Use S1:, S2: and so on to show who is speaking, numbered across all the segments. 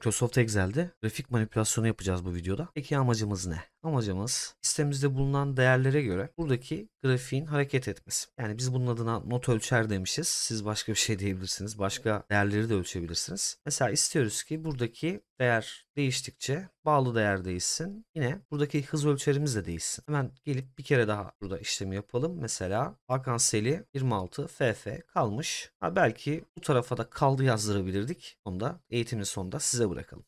S1: Microsoft Excel'de grafik manipülasyonu yapacağız bu videoda. Peki amacımız ne? Amacımız sistemimizde bulunan değerlere göre buradaki grafiğin hareket etmesi. Yani biz bunun adına not ölçer demişiz. Siz başka bir şey diyebilirsiniz. Başka değerleri de ölçebilirsiniz. Mesela istiyoruz ki buradaki değer değiştikçe bağlı değer değişsin. Yine buradaki hız ölçerimiz de değişsin. Hemen gelip bir kere daha burada işlemi yapalım. Mesela Hakan Seli 26 FF kalmış. Ha belki bu tarafa da kaldı yazdırabilirdik. Onu da eğitimin sonunda size bırakalım.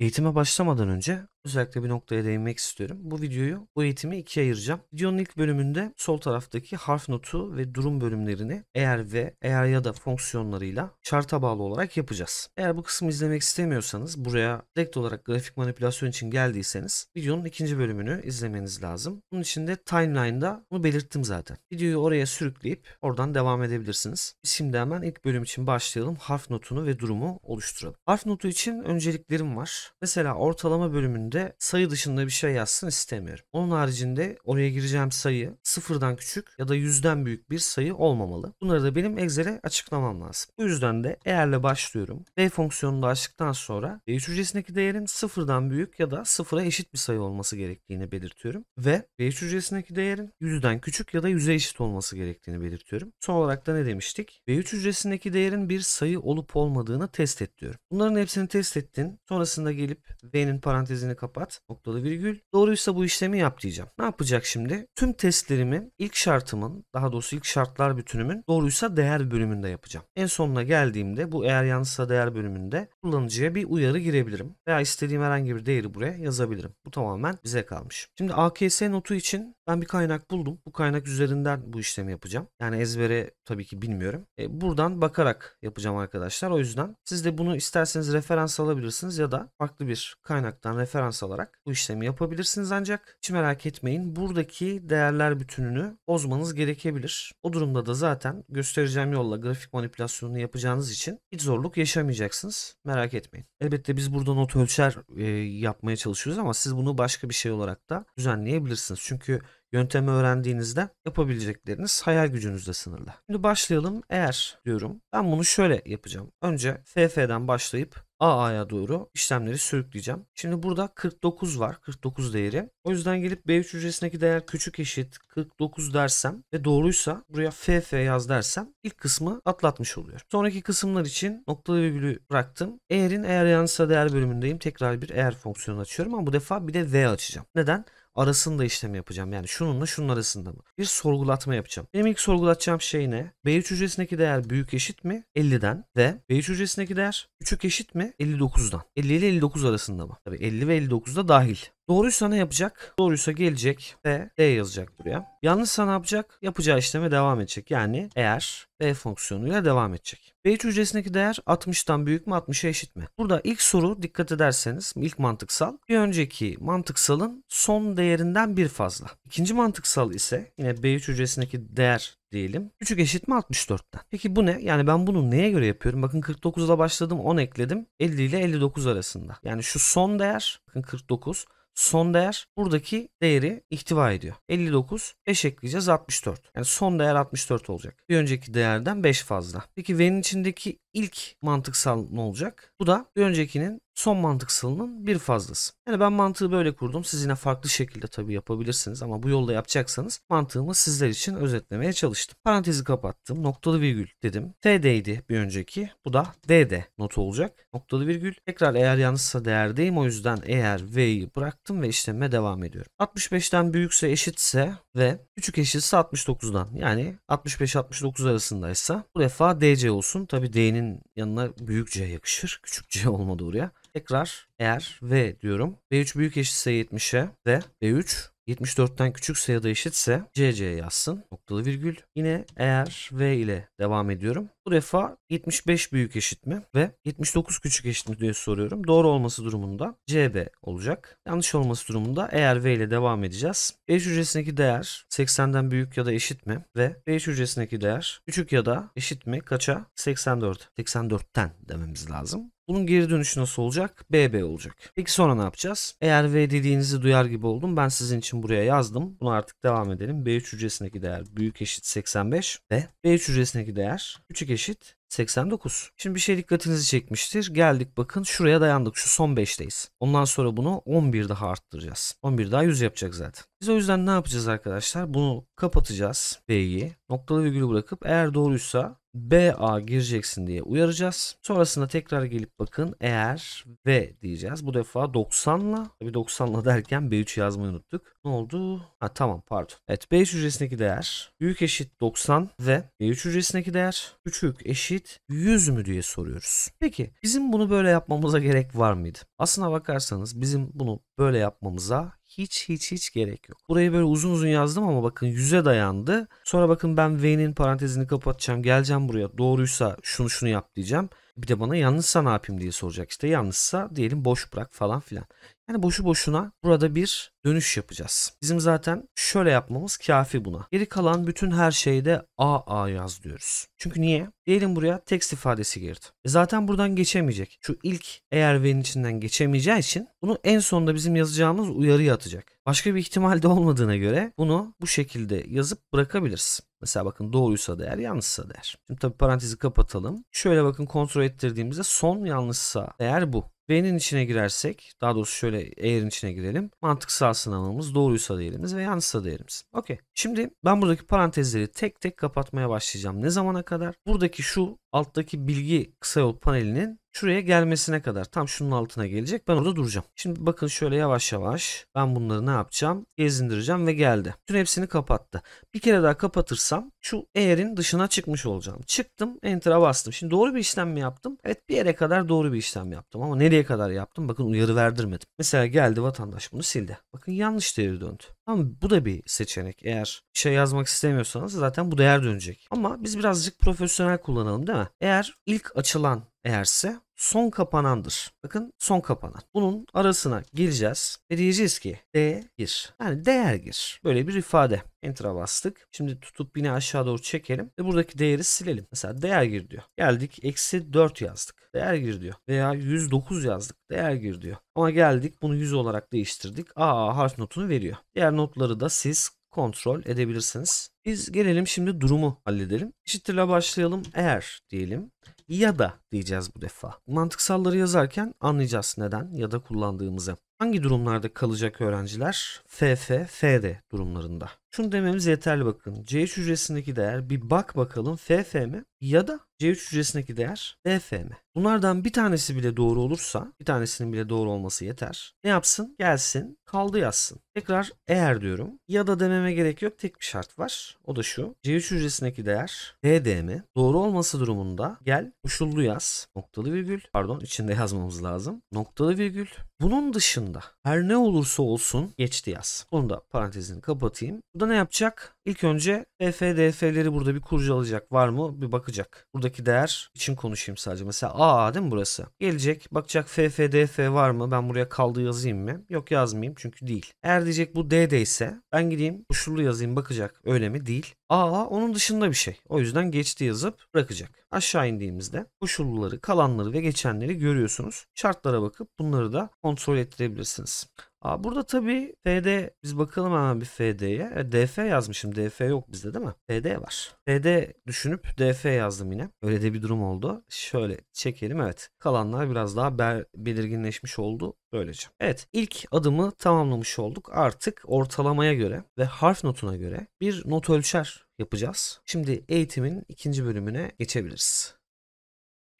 S1: Eğitime başlamadan önce özellikle bir noktaya değinmek istiyorum. Bu videoyu, bu eğitimi ikiye ayıracağım. Videonun ilk bölümünde sol taraftaki harf notu ve durum bölümlerini eğer ve eğer ya da fonksiyonlarıyla şarta bağlı olarak yapacağız. Eğer bu kısmı izlemek istemiyorsanız buraya direkt olarak grafik manipülasyon için geldiyseniz videonun ikinci bölümünü izlemeniz lazım. Bunun için de timeline'da bunu belirttim zaten. Videoyu oraya sürükleyip oradan devam edebilirsiniz. şimdi hemen ilk bölüm için başlayalım. Harf notunu ve durumu oluşturalım. Harf notu için önceliklerim var. Mesela ortalama bölümünde bölümde sayı dışında bir şey yazsın istemiyorum. Onun haricinde oraya gireceğim sayı sıfırdan küçük ya da yüzden büyük bir sayı olmamalı. Bunları da benim Excel'e açıklamam lazım. Bu yüzden de eğerle başlıyorum. V fonksiyonunu açtıktan sonra v hücresindeki değerin sıfırdan büyük ya da sıfıra eşit bir sayı olması gerektiğini belirtiyorum. Ve v hücresindeki değerin yüzden küçük ya da yüze eşit olması gerektiğini belirtiyorum. Son olarak da ne demiştik? V 3 hücresindeki değerin bir sayı olup olmadığını test et diyorum. Bunların hepsini test ettin. Sonrasında gelip V'nin parantezini kapat. Noktalı virgül. Doğruysa bu işlemi yap diyeceğim. Ne yapacak şimdi? Tüm testlerimi ilk şartımın daha doğrusu ilk şartlar bütünümün doğruysa değer bölümünde yapacağım. En sonuna geldiğimde bu eğer yanlışsa değer bölümünde kullanıcıya bir uyarı girebilirim. Veya istediğim herhangi bir değeri buraya yazabilirim. Bu tamamen bize kalmış. Şimdi AKS notu için ben bir kaynak buldum. Bu kaynak üzerinden bu işlemi yapacağım. Yani ezbere tabii ki bilmiyorum. E, buradan bakarak yapacağım arkadaşlar. O yüzden siz de bunu isterseniz referans alabilirsiniz ya da farklı bir kaynaktan referans referans alarak bu işlemi yapabilirsiniz ancak hiç merak etmeyin buradaki değerler bütününü bozmanız gerekebilir. O durumda da zaten göstereceğim yolla grafik manipülasyonunu yapacağınız için hiç zorluk yaşamayacaksınız. Merak etmeyin. Elbette biz burada not ölçer e, yapmaya çalışıyoruz ama siz bunu başka bir şey olarak da düzenleyebilirsiniz. Çünkü yöntemi öğrendiğinizde yapabilecekleriniz hayal gücünüzle sınırlı. Şimdi başlayalım eğer diyorum. Ben bunu şöyle yapacağım. Önce FF'den başlayıp AA'ya doğru işlemleri sürükleyeceğim. Şimdi burada 49 var. 49 değeri. O yüzden gelip B3 hücresindeki değer küçük eşit 49 dersem ve doğruysa buraya FF yaz dersem ilk kısmı atlatmış oluyor. Sonraki kısımlar için noktalı virgülü bıraktım. Eğerin eğer yansa değer bölümündeyim. Tekrar bir eğer fonksiyonu açıyorum ama bu defa bir de V açacağım. Neden? arasında işlem yapacağım. Yani şununla şunun arasında mı? Bir sorgulatma yapacağım. Benim ilk sorgulatacağım şey ne? B3 hücresindeki değer büyük eşit mi? 50'den ve B3 hücresindeki değer küçük eşit mi? 59'dan. 50 ile 59 arasında mı? Tabii 50 ve 59 da dahil. Doğruysa ne yapacak? Doğruysa gelecek ve D yazacak buraya. Yanlışsa ne yapacak? Yapacağı işleme devam edecek. Yani eğer B e fonksiyonuyla devam edecek. B3 hücresindeki değer 60'tan büyük mü 60'a eşit mi? Burada ilk soru dikkat ederseniz ilk mantıksal bir önceki mantıksalın son değerinden bir fazla. İkinci mantıksal ise yine B3 hücresindeki değer diyelim. Küçük eşit mi 64'ten. Peki bu ne? Yani ben bunu neye göre yapıyorum? Bakın 49'la başladım 10 ekledim. 50 ile 59 arasında. Yani şu son değer bakın 49 son değer buradaki değeri ihtiva ediyor. 59 5 ekleyeceğiz 64. Yani son değer 64 olacak. Bir önceki değerden 5 fazla. Peki V'nin içindeki ilk mantıksal ne olacak? Bu da bir öncekinin son mantıksalının bir fazlası. Yani ben mantığı böyle kurdum. Siz yine farklı şekilde tabii yapabilirsiniz ama bu yolda yapacaksanız mantığımı sizler için özetlemeye çalıştım. Parantezi kapattım. Noktalı virgül dedim. T'deydi bir önceki. Bu da D'de not olacak. Noktalı virgül. Tekrar eğer yalnızsa değerdeyim. O yüzden eğer V'yi bıraktım ve işleme devam ediyorum. 65'ten büyükse eşitse ve küçük eşitsi 69'dan yani 65-69 arasındaysa bu defa DC olsun. Tabi D'nin yanına büyük C yakışır. Küçük C olmadı oraya. Tekrar eğer V diyorum. V3 büyük eşitse 70'e ve V3 74'ten küçük sayıda eşitse CC yazsın. Noktalı virgül. Yine eğer V ile devam ediyorum. Bu defa 75 büyük eşit mi ve 79 küçük eşit mi diye soruyorum. Doğru olması durumunda CB olacak. Yanlış olması durumunda eğer V ile devam edeceğiz. B hücresindeki değer 80'den büyük ya da eşit mi ve B hücresindeki değer küçük ya da eşit mi? Kaça? 84. 84'ten dememiz lazım. Bunun geri dönüşü nasıl olacak? BB olacak. Peki sonra ne yapacağız? Eğer V dediğinizi duyar gibi oldum. Ben sizin için buraya yazdım. Bunu artık devam edelim. B3 hücresindeki değer büyük eşit 85 ve B3 hücresindeki değer küçük eşit 89. Şimdi bir şey dikkatinizi çekmiştir. Geldik bakın şuraya dayandık. Şu son 5'teyiz. Ondan sonra bunu 11 daha arttıracağız. 11 daha 100 yapacak zaten. Biz o yüzden ne yapacağız arkadaşlar? Bunu kapatacağız. B'yi noktalı virgülü bırakıp eğer doğruysa BA gireceksin diye uyaracağız. Sonrasında tekrar gelip bakın eğer V diyeceğiz. Bu defa 90'la. Tabii 90'la derken B3 yazmayı unuttuk. Ne oldu? Ha tamam pardon. Evet B3 hücresindeki değer büyük eşit 90 ve B3 hücresindeki değer küçük eşit 100 mü diye soruyoruz. Peki bizim bunu böyle yapmamıza gerek var mıydı? Aslına bakarsanız bizim bunu böyle yapmamıza hiç hiç hiç gerek yok. Burayı böyle uzun uzun yazdım ama bakın yüze dayandı. Sonra bakın ben V'nin parantezini kapatacağım. Geleceğim buraya. Doğruysa şunu şunu yap diyeceğim. Bir de bana yanlışsa ne yapayım diye soracak işte. Yanlışsa diyelim boş bırak falan filan. Yani boşu boşuna burada bir dönüş yapacağız. Bizim zaten şöyle yapmamız kafi buna. Geri kalan bütün her şeyde AA yaz diyoruz. Çünkü niye? Diyelim buraya text ifadesi girdi. E zaten buradan geçemeyecek. Şu ilk eğer V'nin içinden geçemeyeceği için bunu en sonda bizim yazacağımız uyarıya atacak. Başka bir ihtimal de olmadığına göre bunu bu şekilde yazıp bırakabiliriz. Mesela bakın doğruysa değer, yanlışsa değer. Şimdi tabii parantezi kapatalım. Şöyle bakın kontrol ettirdiğimizde son yanlışsa değer bu. B'nin içine girersek daha doğrusu şöyle eğerin içine girelim. Mantıksal sınavımız doğruysa değerimiz ve yanlışsa değerimiz. Okey. Şimdi ben buradaki parantezleri tek tek kapatmaya başlayacağım. Ne zamana kadar? Buradaki şu alttaki bilgi kısa yol panelinin şuraya gelmesine kadar tam şunun altına gelecek. Ben orada duracağım. Şimdi bakın şöyle yavaş yavaş ben bunları ne yapacağım? Gezindireceğim ve geldi. Tüm hepsini kapattı. Bir kere daha kapatırsam şu eğerin dışına çıkmış olacağım. Çıktım enter'a bastım. Şimdi doğru bir işlem mi yaptım? Evet bir yere kadar doğru bir işlem yaptım ama nereye kadar yaptım? Bakın uyarı verdirmedim. Mesela geldi vatandaş bunu sildi. Bakın yanlış değeri döndü ama bu da bir seçenek. Eğer bir şey yazmak istemiyorsanız zaten bu değer dönecek. Ama biz birazcık profesyonel kullanalım değil mi? Eğer ilk açılan eğerse son kapanandır. Bakın son kapanan. Bunun arasına gireceğiz ve diyeceğiz ki D gir. Yani değer gir. Böyle bir ifade. Enter'a bastık. Şimdi tutup yine aşağı doğru çekelim ve buradaki değeri silelim. Mesela değer gir diyor. Geldik eksi 4 yazdık. Değer gir diyor. Veya 109 yazdık. Değer gir diyor. Ama geldik bunu 100 olarak değiştirdik. AA harf notunu veriyor. Diğer notları da siz kontrol edebilirsiniz. Biz gelelim şimdi durumu halledelim. Eşittirle başlayalım. Eğer diyelim ya da diyeceğiz bu defa. Mantıksalları yazarken anlayacağız neden ya da kullandığımızı. Hangi durumlarda kalacak öğrenciler? FF, FD durumlarında. Şunu dememiz yeterli bakın. C3 hücresindeki değer bir bak bakalım FF mi ya da C3 hücresindeki değer DF mi? Bunlardan bir tanesi bile doğru olursa bir tanesinin bile doğru olması yeter. Ne yapsın? Gelsin kaldı yazsın. Tekrar eğer diyorum ya da dememe gerek yok tek bir şart var. O da şu. C3 hücresindeki değer DD mi? Doğru olması durumunda gel Koşullu yaz. Noktalı virgül. Pardon içinde yazmamız lazım. Noktalı virgül. Bunun dışında her ne olursa olsun geçti yaz. Onu da parantezini kapatayım. Bu da ne yapacak? İlk önce FFDF'leri burada bir kurcalayacak var mı bir bakacak. Buradaki değer için konuşayım sadece. Mesela A değil mi burası? Gelecek bakacak FFDF var mı? Ben buraya kaldı yazayım mı? Yok yazmayayım çünkü değil. Eğer diyecek bu D'de ise ben gideyim koşullu yazayım bakacak öyle mi? Değil. A onun dışında bir şey. O yüzden geçti yazıp bırakacak. Aşağı indiğimizde koşulluları, kalanları ve geçenleri görüyorsunuz. Şartlara bakıp bunları da kontrol ettirebilirsiniz. Aa, burada tabii FD biz bakalım hemen bir FD'ye. E, DF yazmışım. DF yok bizde değil mi? FD var. FD düşünüp DF yazdım yine. Öyle de bir durum oldu. Şöyle çekelim evet. Kalanlar biraz daha ber belirginleşmiş oldu. Böylece. Evet ilk adımı tamamlamış olduk. Artık ortalamaya göre ve harf notuna göre bir not ölçer yapacağız. Şimdi eğitimin ikinci bölümüne geçebiliriz.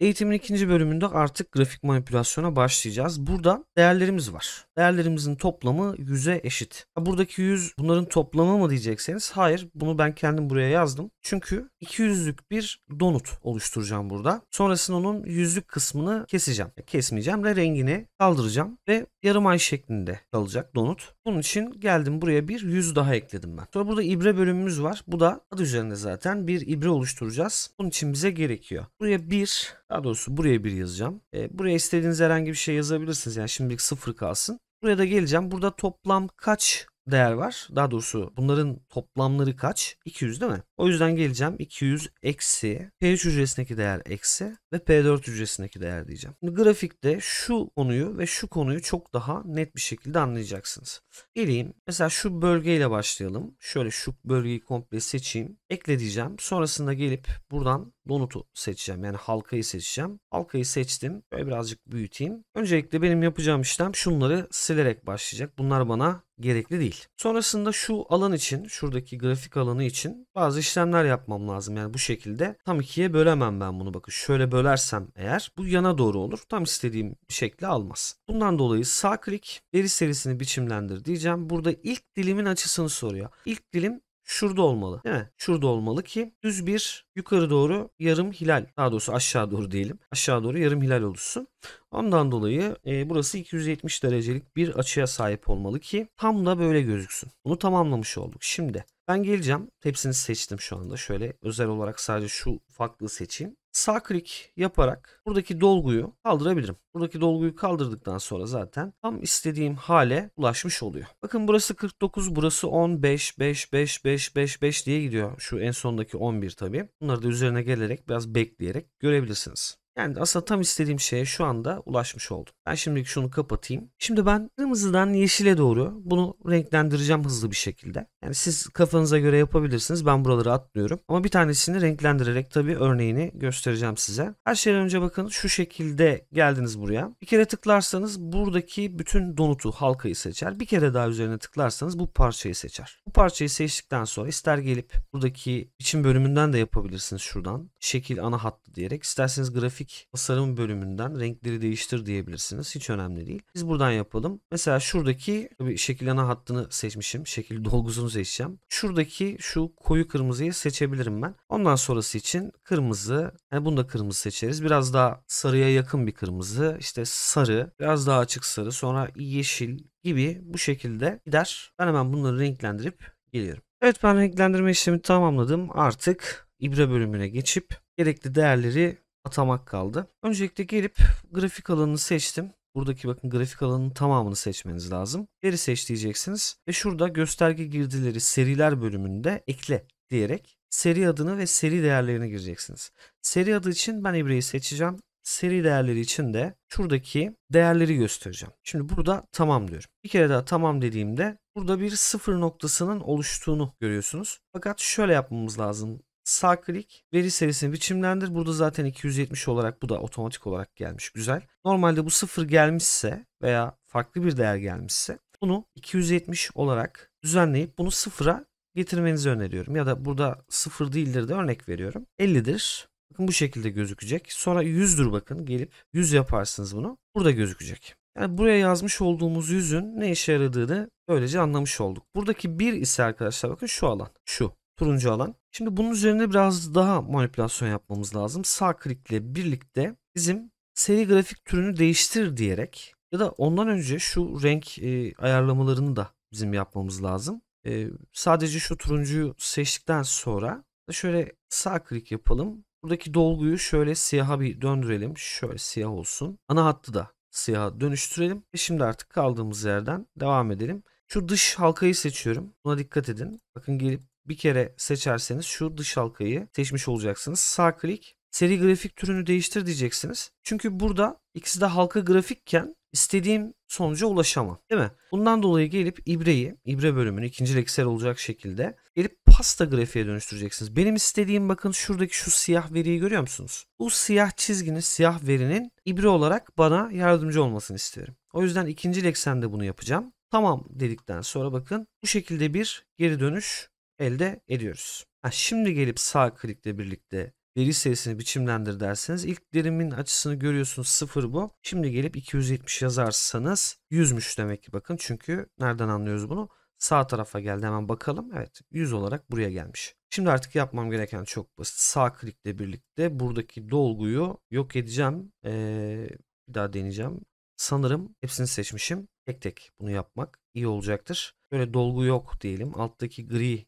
S1: Eğitimin ikinci bölümünde artık grafik manipülasyona başlayacağız. Burada değerlerimiz var. Değerlerimizin toplamı 100'e eşit. Buradaki 100 bunların toplamı mı diyecekseniz hayır. Bunu ben kendim buraya yazdım. Çünkü 200'lük bir donut oluşturacağım burada. Sonrasında onun yüzlük kısmını keseceğim. Kesmeyeceğim ve rengini kaldıracağım ve yarım ay şeklinde kalacak donut. Bunun için geldim buraya bir yüz daha ekledim ben. Sonra burada ibre bölümümüz var. Bu da adı üzerinde zaten bir ibre oluşturacağız. Bunun için bize gerekiyor. Buraya bir daha doğrusu buraya bir yazacağım. E, buraya istediğiniz herhangi bir şey yazabilirsiniz. Yani şimdilik sıfır kalsın. Buraya da geleceğim. Burada toplam kaç değer var. Daha doğrusu bunların toplamları kaç? 200 değil mi? O yüzden geleceğim 200 eksi P3 hücresindeki değer eksi ve P4 hücresindeki değer diyeceğim. Şimdi grafikte şu konuyu ve şu konuyu çok daha net bir şekilde anlayacaksınız. Geleyim mesela şu bölgeyle başlayalım. Şöyle şu bölgeyi komple seçeyim. Ekle diyeceğim. Sonrasında gelip buradan donutu seçeceğim. Yani halkayı seçeceğim. Halkayı seçtim. Böyle birazcık büyüteyim. Öncelikle benim yapacağım işlem şunları silerek başlayacak. Bunlar bana gerekli değil. Sonrasında şu alan için, şuradaki grafik alanı için bazı işlemler yapmam lazım. Yani bu şekilde tam ikiye bölemem ben bunu. Bakın şöyle bölersem eğer bu yana doğru olur. Tam istediğim şekli almaz. Bundan dolayı sağ klik veri serisini biçimlendir diyeceğim. Burada ilk dilimin açısını soruyor. İlk dilim şurada olmalı değil mi? Şurada olmalı ki düz bir yukarı doğru yarım hilal daha doğrusu aşağı doğru diyelim aşağı doğru yarım hilal oluşsun. Ondan dolayı e, burası 270 derecelik bir açıya sahip olmalı ki tam da böyle gözüksün. Bunu tamamlamış olduk. Şimdi ben geleceğim. Hepsini seçtim şu anda. Şöyle özel olarak sadece şu farklı seçeyim sağ klik yaparak buradaki dolguyu kaldırabilirim. Buradaki dolguyu kaldırdıktan sonra zaten tam istediğim hale ulaşmış oluyor. Bakın burası 49, burası 15, 5, 5, 5, 5, 5 diye gidiyor. Şu en sondaki 11 tabii. Bunları da üzerine gelerek biraz bekleyerek görebilirsiniz. Yani aslında tam istediğim şeye şu anda ulaşmış oldum. Ben şimdilik şunu kapatayım. Şimdi ben kırmızıdan yeşile doğru bunu renklendireceğim hızlı bir şekilde. Yani siz kafanıza göre yapabilirsiniz. Ben buraları atlıyorum. Ama bir tanesini renklendirerek tabii örneğini göstereceğim size. Her şeyden önce bakın şu şekilde geldiniz buraya. Bir kere tıklarsanız buradaki bütün donutu halkayı seçer. Bir kere daha üzerine tıklarsanız bu parçayı seçer. Bu parçayı seçtikten sonra ister gelip buradaki biçim bölümünden de yapabilirsiniz şuradan. Şekil ana hattı diyerek. isterseniz grafik geldik. Tasarım bölümünden renkleri değiştir diyebilirsiniz. Hiç önemli değil. Biz buradan yapalım. Mesela şuradaki bir şekil ana hattını seçmişim. Şekil dolgusunu seçeceğim. Şuradaki şu koyu kırmızıyı seçebilirim ben. Ondan sonrası için kırmızı. Yani e, bunu da kırmızı seçeriz. Biraz daha sarıya yakın bir kırmızı. İşte sarı. Biraz daha açık sarı. Sonra yeşil gibi bu şekilde gider. Ben hemen bunları renklendirip geliyorum. Evet ben renklendirme işlemi tamamladım. Artık ibre bölümüne geçip gerekli değerleri atamak kaldı. Öncelikle gelip grafik alanını seçtim. Buradaki bakın grafik alanının tamamını seçmeniz lazım. Geri seç diyeceksiniz. Ve şurada gösterge girdileri seriler bölümünde ekle diyerek seri adını ve seri değerlerini gireceksiniz. Seri adı için ben ibreyi seçeceğim. Seri değerleri için de şuradaki değerleri göstereceğim. Şimdi burada tamam diyorum. Bir kere daha tamam dediğimde burada bir sıfır noktasının oluştuğunu görüyorsunuz. Fakat şöyle yapmamız lazım Sağ klik veri serisini biçimlendir. Burada zaten 270 olarak bu da otomatik olarak gelmiş. Güzel. Normalde bu 0 gelmişse veya farklı bir değer gelmişse bunu 270 olarak düzenleyip bunu 0'a getirmenizi öneriyorum. Ya da burada 0 değildir de örnek veriyorum. 50'dir. Bakın bu şekilde gözükecek. Sonra 100'dür bakın gelip 100 yaparsınız bunu. Burada gözükecek. Yani buraya yazmış olduğumuz yüzün ne işe yaradığını böylece anlamış olduk. Buradaki 1 ise arkadaşlar bakın şu alan. Şu turuncu alan. Şimdi bunun üzerine biraz daha manipülasyon yapmamız lazım. Sağ klikle birlikte bizim seri grafik türünü değiştir diyerek ya da ondan önce şu renk e, ayarlamalarını da bizim yapmamız lazım. E, sadece şu turuncuyu seçtikten sonra şöyle sağ klik yapalım. Buradaki dolguyu şöyle siyaha bir döndürelim. Şöyle siyah olsun. Ana hattı da siyaha dönüştürelim. Ve şimdi artık kaldığımız yerden devam edelim. Şu dış halkayı seçiyorum. Buna dikkat edin. Bakın gelip bir kere seçerseniz şu dış halkayı seçmiş olacaksınız. Sağ klik seri grafik türünü değiştir diyeceksiniz. Çünkü burada ikisi de halka grafikken istediğim sonuca ulaşamam. Değil mi? Bundan dolayı gelip ibreyi, ibre bölümünü ikinci leksel olacak şekilde gelip pasta grafiğe dönüştüreceksiniz. Benim istediğim bakın şuradaki şu siyah veriyi görüyor musunuz? Bu siyah çizginin, siyah verinin ibre olarak bana yardımcı olmasını isterim. O yüzden ikinci leksende bunu yapacağım. Tamam dedikten sonra bakın bu şekilde bir geri dönüş elde ediyoruz. Ha, şimdi gelip sağ klikle birlikte veri sayısını biçimlendir derseniz ilk derimin açısını görüyorsunuz 0 bu. Şimdi gelip 270 yazarsanız 100'müş demek ki bakın. Çünkü nereden anlıyoruz bunu? Sağ tarafa geldi hemen bakalım. Evet 100 olarak buraya gelmiş. Şimdi artık yapmam gereken çok basit. Sağ klikle birlikte buradaki dolguyu yok edeceğim. Ee, bir daha deneyeceğim. Sanırım hepsini seçmişim tek tek bunu yapmak iyi olacaktır. Böyle dolgu yok diyelim. Alttaki gri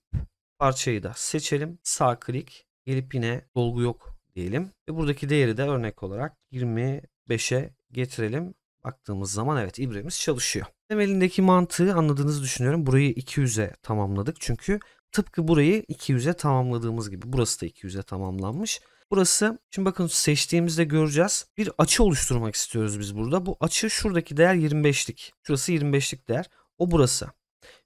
S1: parçayı da seçelim. Sağ klik gelip yine dolgu yok diyelim. Ve buradaki değeri de örnek olarak 25'e getirelim. Baktığımız zaman evet ibremiz çalışıyor. Temelindeki mantığı anladığınızı düşünüyorum. Burayı 200'e tamamladık. Çünkü tıpkı burayı 200'e tamamladığımız gibi burası da 200'e tamamlanmış. Burası şimdi bakın seçtiğimizde göreceğiz. Bir açı oluşturmak istiyoruz biz burada. Bu açı şuradaki değer 25'lik. Şurası 25'lik değer. O burası.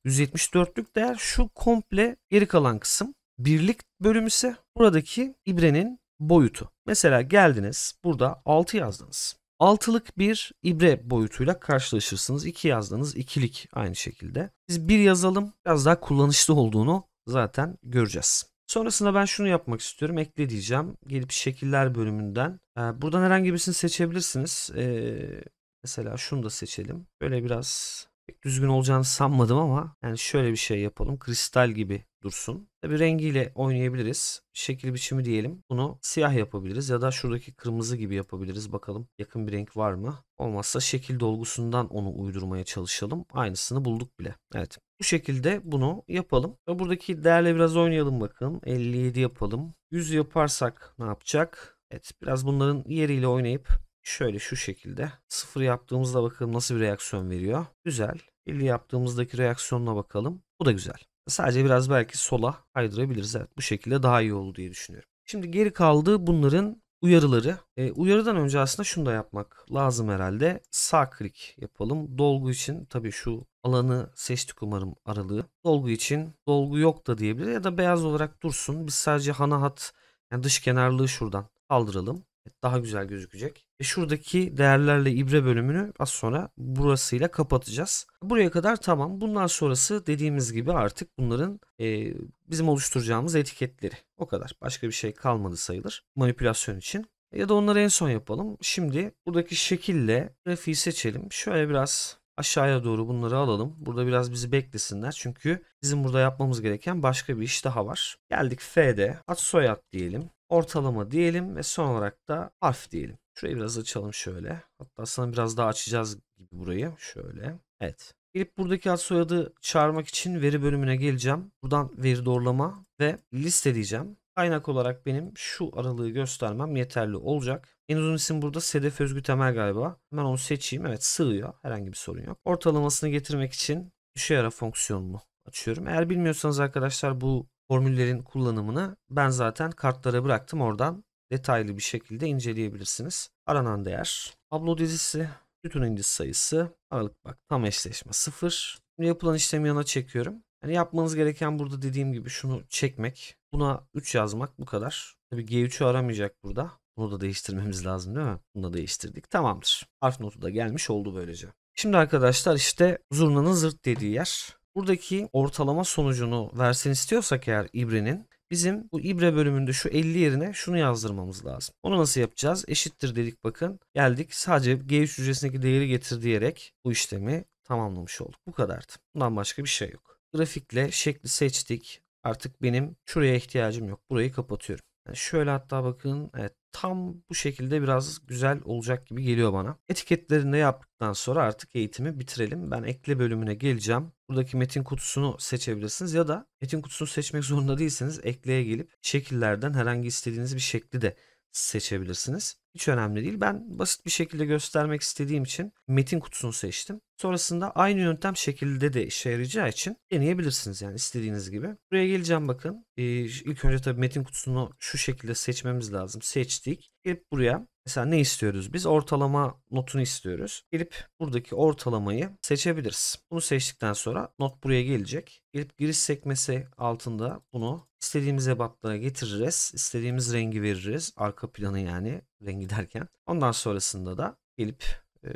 S1: 174'lük değer şu komple geri kalan kısım. Birlik bölümü ise buradaki ibrenin boyutu. Mesela geldiniz burada 6 yazdınız. 6'lık bir ibre boyutuyla karşılaşırsınız. 2 yazdınız ikilik aynı şekilde. Biz 1 yazalım biraz daha kullanışlı olduğunu zaten göreceğiz. Sonrasında ben şunu yapmak istiyorum. Ekle diyeceğim. Gelip şekiller bölümünden. Ee, buradan herhangi birisini seçebilirsiniz. Ee, mesela şunu da seçelim. Böyle biraz düzgün olacağını sanmadım ama yani şöyle bir şey yapalım. Kristal gibi dursun. Tabi rengiyle oynayabiliriz. Şekil biçimi diyelim. Bunu siyah yapabiliriz ya da şuradaki kırmızı gibi yapabiliriz. Bakalım yakın bir renk var mı? Olmazsa şekil dolgusundan onu uydurmaya çalışalım. Aynısını bulduk bile. Evet. Bu şekilde bunu yapalım. Ve buradaki değerle biraz oynayalım bakın. 57 yapalım. 100 yaparsak ne yapacak? Evet biraz bunların yeriyle oynayıp şöyle şu şekilde. 0 yaptığımızda bakalım nasıl bir reaksiyon veriyor. Güzel. 50 yaptığımızdaki reaksiyonuna bakalım. Bu da güzel. Sadece biraz belki sola kaydırabiliriz. Evet bu şekilde daha iyi olur diye düşünüyorum. Şimdi geri kaldı bunların uyarıları. E, uyarıdan önce aslında şunu da yapmak lazım herhalde. Sağ klik yapalım. Dolgu için tabii şu alanı seçtik umarım aralığı. Dolgu için dolgu yok da diyebilir ya da beyaz olarak dursun. Biz sadece hana hat yani dış kenarlığı şuradan kaldıralım. E, daha güzel gözükecek. Ve şuradaki değerlerle ibre bölümünü az sonra burasıyla kapatacağız. Buraya kadar tamam. Bundan sonrası dediğimiz gibi artık bunların e, bizim oluşturacağımız etiketleri. O kadar. Başka bir şey kalmadı sayılır manipülasyon için. E, ya da onları en son yapalım. Şimdi buradaki şekille grafiği seçelim. Şöyle biraz aşağıya doğru bunları alalım. Burada biraz bizi beklesinler. Çünkü bizim burada yapmamız gereken başka bir iş daha var. Geldik F'de. Ad soyad diyelim. Ortalama diyelim ve son olarak da harf diyelim. Şurayı biraz açalım şöyle. Hatta sana biraz daha açacağız gibi burayı. Şöyle. Evet. Gelip buradaki ad soyadı çağırmak için veri bölümüne geleceğim. Buradan veri doğrulama ve listeleyeceğim. Kaynak olarak benim şu aralığı göstermem yeterli olacak. En uzun isim burada Sedef Özgü Temel galiba. Hemen onu seçeyim. Evet sığıyor. Herhangi bir sorun yok. Ortalamasını getirmek için düşey ara fonksiyonunu açıyorum. Eğer bilmiyorsanız arkadaşlar bu formüllerin kullanımını ben zaten kartlara bıraktım. Oradan detaylı bir şekilde inceleyebilirsiniz. Aranan değer. Tablo dizisi. Bütün indiz sayısı. Aralık bak tam eşleşme 0. Şimdi yapılan işlemi yana çekiyorum. Yani yapmanız gereken burada dediğim gibi şunu çekmek. Buna 3 yazmak bu kadar. Tabi G3'ü aramayacak burada. Bunu da değiştirmemiz lazım değil mi? Bunu da değiştirdik. Tamamdır. Harf notu da gelmiş oldu böylece. Şimdi arkadaşlar işte zurnanın zırt dediği yer. Buradaki ortalama sonucunu versin istiyorsak eğer ibrenin bizim bu ibre bölümünde şu 50 yerine şunu yazdırmamız lazım. Onu nasıl yapacağız? Eşittir dedik bakın. Geldik sadece G3 hücresindeki değeri getir diyerek bu işlemi tamamlamış olduk. Bu kadardı. Bundan başka bir şey yok. Grafikle şekli seçtik. Artık benim şuraya ihtiyacım yok. Burayı kapatıyorum. Yani şöyle hatta bakın evet tam bu şekilde biraz güzel olacak gibi geliyor bana. Etiketlerini de yaptıktan sonra artık eğitimi bitirelim. Ben ekle bölümüne geleceğim. Buradaki metin kutusunu seçebilirsiniz ya da metin kutusunu seçmek zorunda değilseniz ekleye gelip şekillerden herhangi istediğiniz bir şekli de seçebilirsiniz. Hiç önemli değil. Ben basit bir şekilde göstermek istediğim için metin kutusunu seçtim. Sonrasında aynı yöntem şekilde de işe yarayacağı için deneyebilirsiniz yani istediğiniz gibi. Buraya geleceğim bakın. Ee, ilk önce tabii metin kutusunu şu şekilde seçmemiz lazım. Seçtik. Gelip buraya Mesela ne istiyoruz biz? Ortalama notunu istiyoruz. Gelip buradaki ortalamayı seçebiliriz. Bunu seçtikten sonra not buraya gelecek. Gelip giriş sekmesi altında bunu istediğimiz ebatlara getiririz. İstediğimiz rengi veririz. Arka planı yani rengi derken. Ondan sonrasında da gelip e,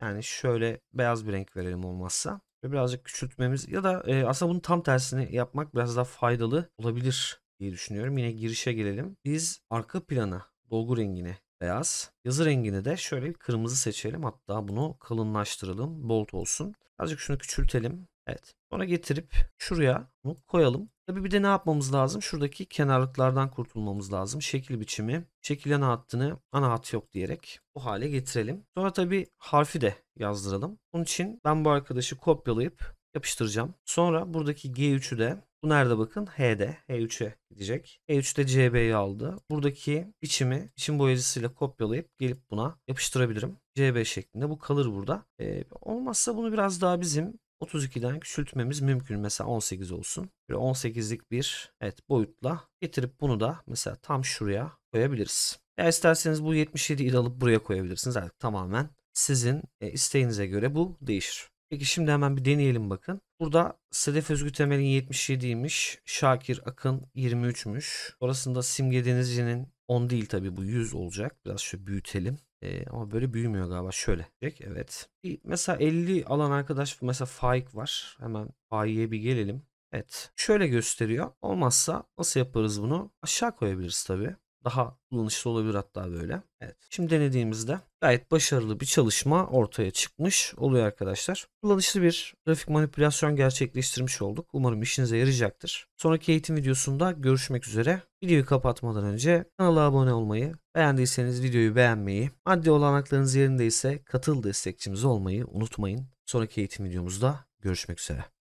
S1: yani şöyle beyaz bir renk verelim olmazsa ve birazcık küçültmemiz ya da e, aslında bunun tam tersini yapmak biraz daha faydalı olabilir diye düşünüyorum. Yine girişe gelelim. Biz arka plana dolgu rengini beyaz. Yazı rengini de şöyle bir kırmızı seçelim. Hatta bunu kalınlaştıralım. Bold olsun. Azıcık şunu küçültelim. Evet. Sonra getirip şuraya bunu koyalım. Tabii bir de ne yapmamız lazım? Şuradaki kenarlıklardan kurtulmamız lazım. Şekil biçimi, şekil ana hattını ana hat yok diyerek bu hale getirelim. Sonra tabii harfi de yazdıralım. Bunun için ben bu arkadaşı kopyalayıp yapıştıracağım. Sonra buradaki G3'ü de bu nerede bakın? H'de. H3'e gidecek. H3'te CB'yi aldı. Buradaki biçimi biçim boyacısıyla kopyalayıp gelip buna yapıştırabilirim. CB şeklinde. Bu kalır burada. Ee, olmazsa bunu biraz daha bizim 32'den küçültmemiz mümkün. Mesela 18 olsun. Böyle 18'lik bir evet boyutla getirip bunu da mesela tam şuraya koyabiliriz. Ya isterseniz bu 77'yi alıp buraya koyabilirsiniz. Artık tamamen sizin e, isteğinize göre bu değişir. Peki şimdi hemen bir deneyelim bakın. Burada Sedef Özgü Temel'in 77'ymiş. Şakir Akın 23'müş. Orasında Simge Denizci'nin 10 değil tabi bu 100 olacak. Biraz şöyle büyütelim. Ee, ama böyle büyümüyor galiba. Şöyle. Evet. Bir, mesela 50 alan arkadaş mesela Faik var. Hemen Faik'e bir gelelim. Evet. Şöyle gösteriyor. Olmazsa nasıl yaparız bunu? Aşağı koyabiliriz tabi. Daha kullanışlı olabilir hatta böyle. Evet. Şimdi denediğimizde gayet başarılı bir çalışma ortaya çıkmış oluyor arkadaşlar. Kullanışlı bir grafik manipülasyon gerçekleştirmiş olduk. Umarım işinize yarayacaktır. Sonraki eğitim videosunda görüşmek üzere. Videoyu kapatmadan önce kanala abone olmayı, beğendiyseniz videoyu beğenmeyi, maddi olanaklarınız yerinde ise katıl destekçimiz olmayı unutmayın. Sonraki eğitim videomuzda görüşmek üzere.